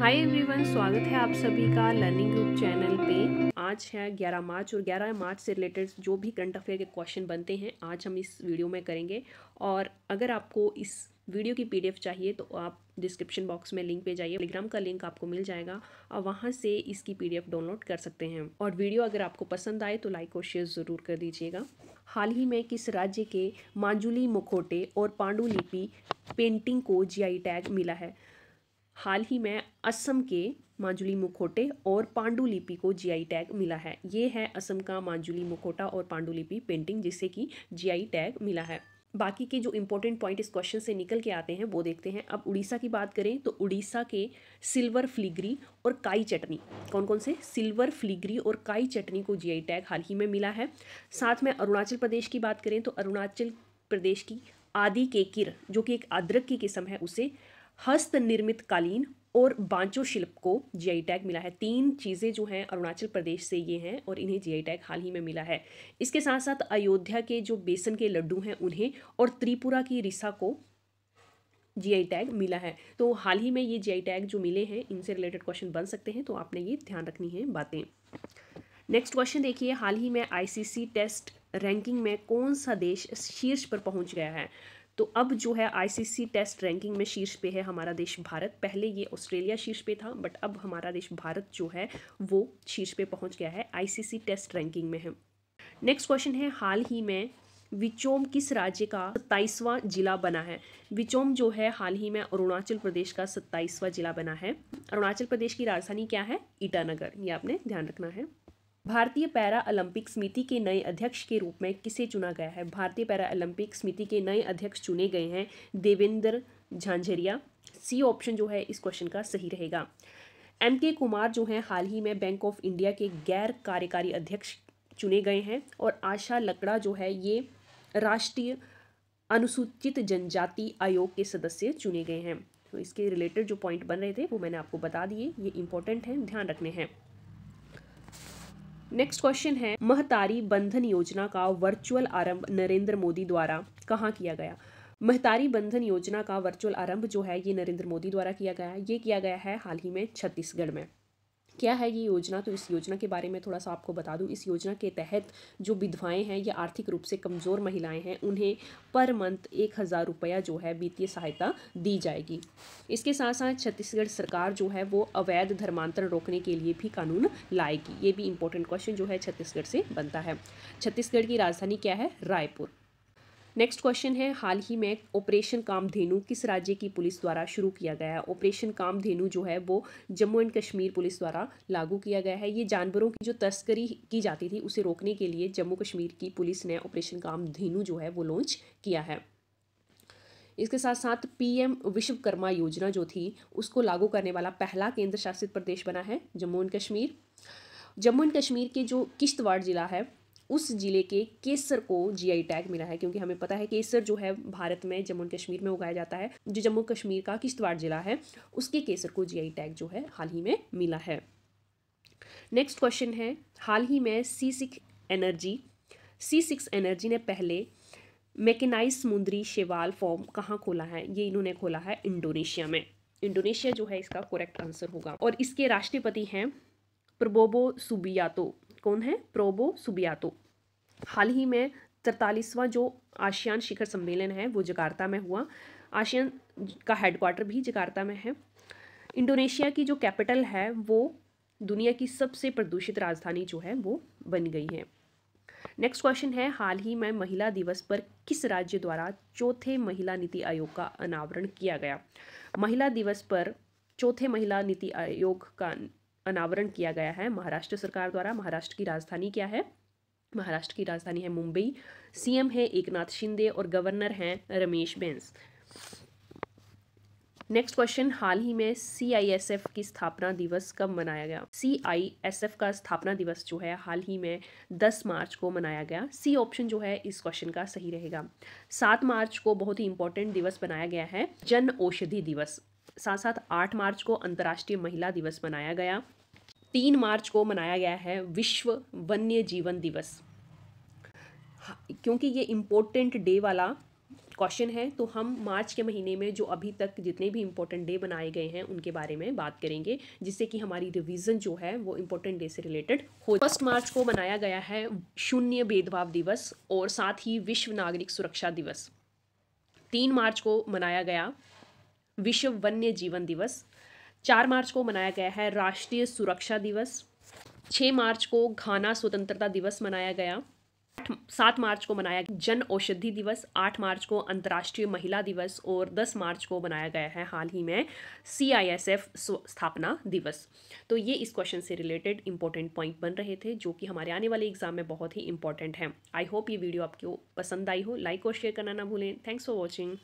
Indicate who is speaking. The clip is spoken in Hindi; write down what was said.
Speaker 1: हाय एवरीवन स्वागत है आप सभी का लर्निंग ग्रुप चैनल पे आज है 11 मार्च और 11 मार्च से रिलेटेड जो भी करंट अफेयर के क्वेश्चन बनते हैं आज हम इस वीडियो में करेंगे और अगर आपको इस वीडियो की पीडीएफ चाहिए तो आप डिस्क्रिप्शन बॉक्स में लिंक पे जाइए टेलीग्राम का लिंक आपको मिल जाएगा और वहाँ से इसकी पीडीएफ डाउनलोड कर सकते हैं और वीडियो अगर आपको पसंद आए तो लाइक और शेयर ज़रूर कर दीजिएगा हाल ही में किस राज्य के मांजुली मुखोटे और पांडुलिपि पेंटिंग को जीआई टैग मिला है हाल ही में असम के मांजुली मुखोटे और पांडुलिपि को जीआई टैग मिला है ये है असम का मांजुली मुखोटा और पांडुलिपि पेंटिंग जिससे कि जीआई टैग मिला है बाकी के जो इम्पोर्टेंट पॉइंट इस क्वेश्चन से निकल के आते हैं वो देखते हैं अब उड़ीसा की बात करें तो उड़ीसा के सिल्वर फ्लिगरी और काई चटनी कौन कौन से सिल्वर फ्लिगरी और काई चटनी को जी टैग हाल ही में मिला है साथ में अरुणाचल प्रदेश की बात करें तो अरुणाचल प्रदेश की आदि केकिर जो कि एक अदरक की किस्म है उसे हस्त निर्मित कालीन और बांचो शिल्प को जीआई टैग मिला है तीन चीज़ें जो हैं अरुणाचल प्रदेश से ये हैं और इन्हें जीआई टैग हाल ही में मिला है इसके साथ साथ अयोध्या के जो बेसन के लड्डू हैं उन्हें और त्रिपुरा की रिसा को जीआई टैग मिला है तो हाल ही में ये जीआई टैग जो मिले हैं इनसे रिलेटेड क्वेश्चन बन सकते हैं तो आपने ये ध्यान रखनी है बातें नेक्स्ट क्वेश्चन देखिए हाल ही में आई टेस्ट रैंकिंग में कौन सा देश शीर्ष पर पहुंच गया है तो अब जो है आईसीसी टेस्ट रैंकिंग में शीर्ष पे है हमारा देश भारत पहले ये ऑस्ट्रेलिया शीर्ष पे था बट अब हमारा देश भारत जो है वो शीर्ष पे पहुंच गया है आईसीसी टेस्ट रैंकिंग में है नेक्स्ट क्वेश्चन है हाल ही में विचोम किस राज्य का सत्ताईसवां जिला बना है विचोम जो है हाल ही में अरुणाचल प्रदेश का सत्ताईसवां जिला बना है अरुणाचल प्रदेश की राजधानी क्या है ईटानगर ये आपने ध्यान रखना है भारतीय पैरा ओलंपिक समिति के नए अध्यक्ष के रूप में किसे चुना गया है भारतीय पैरा ओलंपिक समिति के नए अध्यक्ष चुने गए हैं देवेंद्र झांझरिया सी ऑप्शन जो है इस क्वेश्चन का सही रहेगा एम के कुमार जो हैं हाल ही में बैंक ऑफ इंडिया के गैर कार्यकारी अध्यक्ष चुने गए हैं और आशा लकड़ा जो है ये राष्ट्रीय अनुसूचित जनजाति आयोग के सदस्य चुने गए हैं तो इसके रिलेटेड जो पॉइंट बन रहे थे वो मैंने आपको बता दिए ये इंपॉर्टेंट हैं ध्यान रखने हैं नेक्स्ट क्वेश्चन है महतारी बंधन योजना का वर्चुअल आरंभ नरेंद्र मोदी द्वारा कहाँ किया गया महतारी बंधन योजना का वर्चुअल आरंभ जो है ये नरेंद्र मोदी द्वारा किया गया ये किया गया है हाल ही में छत्तीसगढ़ में क्या है ये योजना तो इस योजना के बारे में थोड़ा सा आपको बता दूँ इस योजना के तहत जो विधवाएँ हैं या आर्थिक रूप से कमज़ोर महिलाएँ हैं उन्हें पर मंथ एक हज़ार रुपया जो है वित्तीय सहायता दी जाएगी इसके साथ साथ छत्तीसगढ़ सरकार जो है वो अवैध धर्मांतरण रोकने के लिए भी कानून लाएगी ये भी इंपॉर्टेंट क्वेश्चन जो है छत्तीसगढ़ से बनता है छत्तीसगढ़ की राजधानी क्या है रायपुर नेक्स्ट क्वेश्चन है हाल ही में ऑपरेशन कामधेनु किस राज्य की पुलिस द्वारा शुरू किया गया है ऑपरेशन कामधेनु जो है वो जम्मू एंड कश्मीर पुलिस द्वारा लागू किया गया है ये जानवरों की जो तस्करी की जाती थी उसे रोकने के लिए जम्मू कश्मीर की पुलिस ने ऑपरेशन कामधेनु जो है वो लॉन्च किया है इसके साथ साथ पीएम विश्वकर्मा योजना जो थी उसको लागू करने वाला पहला केंद्र शासित प्रदेश बना है जम्मू एंड कश्मीर जम्मू एंड कश्मीर के जो किश्तवाड़ ज़िला है उस ज़िले के केसर को जीआई टैग मिला है क्योंकि हमें पता है केसर जो है भारत में जम्मू एंड कश्मीर में उगाया जाता है जो जम्मू कश्मीर का किश्तवाड़ ज़िला है उसके केसर को जीआई टैग जो है हाल ही में मिला है नेक्स्ट क्वेश्चन है हाल ही में C six energy C six energy ने पहले मैकेनाइज समुद्री शेवाल फॉर्म कहाँ खोला है ये इन्होंने खोला है इंडोनेशिया में इंडोनेशिया जो है इसका करेक्ट आंसर होगा और इसके राष्ट्रपति हैं प्रबोबो सुबियातो कौन है प्रोबो सुबियातो हाल ही में तरतालीसवां जो आशियान शिखर सम्मेलन है वो जकार्ता में हुआ आशियान का हेडक्वार्टर भी जकार्ता में है इंडोनेशिया की जो कैपिटल है वो दुनिया की सबसे प्रदूषित राजधानी जो है वो बन गई है नेक्स्ट क्वेश्चन है हाल ही में महिला दिवस पर किस राज्य द्वारा चौथे महिला नीति आयोग का अनावरण किया गया महिला दिवस पर चौथे महिला नीति आयोग का अनावरण किया गया है महाराष्ट्र सरकार द्वारा महाराष्ट्र की राजधानी क्या है महाराष्ट्र की राजधानी है मुंबई सीएम है एकनाथ शिंदे और गवर्नर हैं रमेश बेंस नेक्स्ट क्वेश्चन हाल ही में सीआईएसएफ की स्थापना दिवस कब मनाया गया सीआईएसएफ का स्थापना दिवस जो है हाल ही में 10 मार्च को मनाया गया सी ऑप्शन जो है इस क्वेश्चन का सही रहेगा 7 मार्च को बहुत ही इंपॉर्टेंट दिवस बनाया गया है जन औषधि दिवस साथ साथ आठ मार्च को अंतर्राष्ट्रीय महिला दिवस मनाया गया तीन मार्च को मनाया गया है विश्व वन्य जीवन दिवस हाँ, क्योंकि ये इम्पोर्टेंट डे वाला क्वेश्चन है तो हम मार्च के महीने में जो अभी तक जितने भी इम्पोर्टेंट डे बनाए गए हैं उनके बारे में बात करेंगे जिससे कि हमारी रिवीजन जो है वो इम्पोर्टेंट डे से रिलेटेड हो फर्स्ट मार्च को मनाया गया है शून्य भेदभाव दिवस और साथ ही विश्व नागरिक सुरक्षा दिवस तीन मार्च को मनाया गया विश्व वन्य जीवन दिवस चार मार्च को मनाया गया है राष्ट्रीय सुरक्षा दिवस छः मार्च को घाना स्वतंत्रता दिवस मनाया गया सात मार्च को मनाया जन औषधि दिवस आठ मार्च को अंतर्राष्ट्रीय महिला दिवस और दस मार्च को मनाया गया है हाल ही में सी आई एस एफ स्थापना दिवस तो ये इस क्वेश्चन से रिलेटेड इंपॉर्टेंट पॉइंट बन रहे थे जो कि हमारे आने वाले एग्जाम में बहुत ही इंपॉर्टेंट है आई होप ये वीडियो आपको पसंद आई हो लाइक और शेयर करना ना भूलें थैंक्स फॉर वॉचिंग